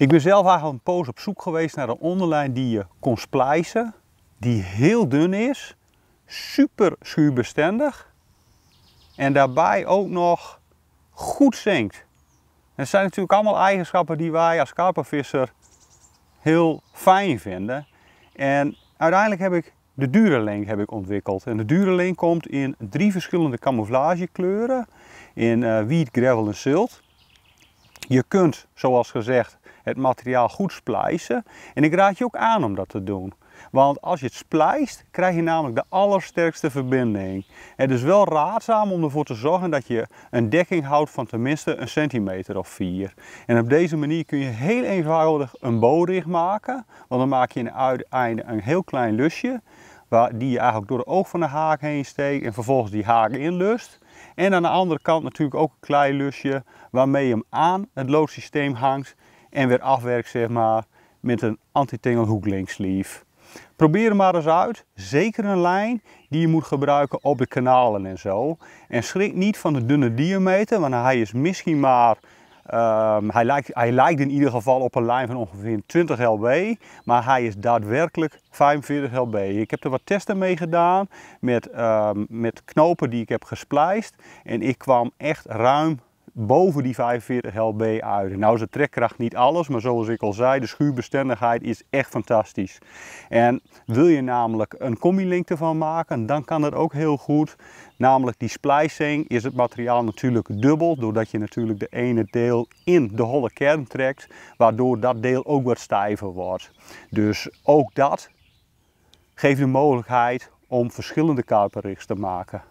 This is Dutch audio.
Ik ben zelf eigenlijk een poos op zoek geweest naar een onderlijn die je kon splijzen, die heel dun is, super schuurbestendig en daarbij ook nog goed zinkt. Dat zijn natuurlijk allemaal eigenschappen die wij als karpervisser heel fijn vinden. En uiteindelijk heb ik de Dure heb ik ontwikkeld. En de Durelink komt in drie verschillende camouflagekleuren. In uh, eh, wiet, gravel en silt. Je kunt, zoals gezegd, het materiaal goed splijzen. En ik raad je ook aan om dat te doen. Want als je het splijst, krijg je namelijk de allersterkste verbinding. Het is wel raadzaam om ervoor te zorgen dat je een dekking houdt van tenminste een centimeter of vier. En op deze manier kun je heel eenvoudig een boogdicht maken. Want dan maak je in het uiteinde een heel klein lusje. Waar, die je eigenlijk door de oog van de haak heen steekt en vervolgens die haak inlust. En aan de andere kant natuurlijk ook een klein lusje waarmee je hem aan het loodsysteem hangt en weer afwerk zeg maar met een anti-tangle Probeer hem maar eens uit. Zeker een lijn die je moet gebruiken op de kanalen en zo. En schrik niet van de dunne diameter, want hij is misschien maar... Ehm, hij, lijkt, hij lijkt in ieder geval op een lijn van ongeveer 20 lb, maar hij is daadwerkelijk 45 lb. Ik heb er wat testen mee gedaan met, ehm, met knopen die ik heb gesplijst en ik kwam echt ruim boven die 45 lb uit. Nou is de trekkracht niet alles, maar zoals ik al zei, de schuurbestendigheid is echt fantastisch. En wil je namelijk een combi van maken, dan kan dat ook heel goed. Namelijk die splicing is het materiaal natuurlijk dubbel, doordat je natuurlijk de ene deel in de holle kern trekt, waardoor dat deel ook wat stijver wordt. Dus ook dat geeft de mogelijkheid om verschillende kuiperrigs te maken.